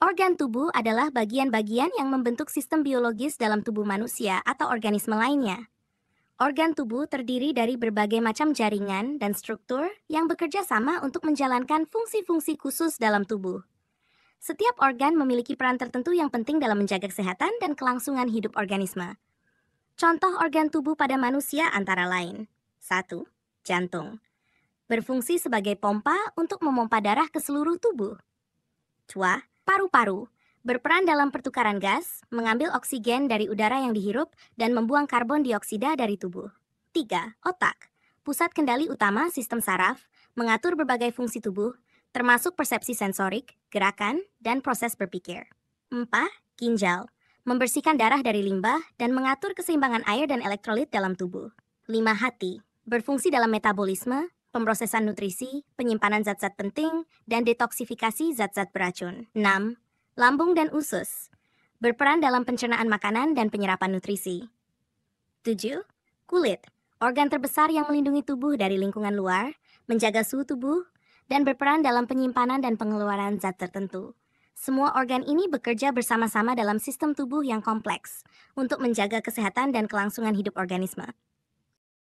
Organ tubuh adalah bagian-bagian yang membentuk sistem biologis dalam tubuh manusia atau organisme lainnya. Organ tubuh terdiri dari berbagai macam jaringan dan struktur yang bekerja sama untuk menjalankan fungsi-fungsi khusus dalam tubuh. Setiap organ memiliki peran tertentu yang penting dalam menjaga kesehatan dan kelangsungan hidup organisme. Contoh organ tubuh pada manusia antara lain. 1. Jantung. Berfungsi sebagai pompa untuk memompa darah ke seluruh tubuh. 2 paru-paru, berperan dalam pertukaran gas, mengambil oksigen dari udara yang dihirup, dan membuang karbon dioksida dari tubuh. 3. Otak, pusat kendali utama sistem saraf, mengatur berbagai fungsi tubuh, termasuk persepsi sensorik, gerakan, dan proses berpikir. 4. Ginjal, membersihkan darah dari limbah dan mengatur keseimbangan air dan elektrolit dalam tubuh. 5. Hati, berfungsi dalam metabolisme, pemrosesan nutrisi, penyimpanan zat-zat penting, dan detoksifikasi zat-zat beracun. 6. Lambung dan usus berperan dalam pencernaan makanan dan penyerapan nutrisi. 7. Kulit, organ terbesar yang melindungi tubuh dari lingkungan luar, menjaga suhu tubuh, dan berperan dalam penyimpanan dan pengeluaran zat tertentu. Semua organ ini bekerja bersama-sama dalam sistem tubuh yang kompleks untuk menjaga kesehatan dan kelangsungan hidup organisme.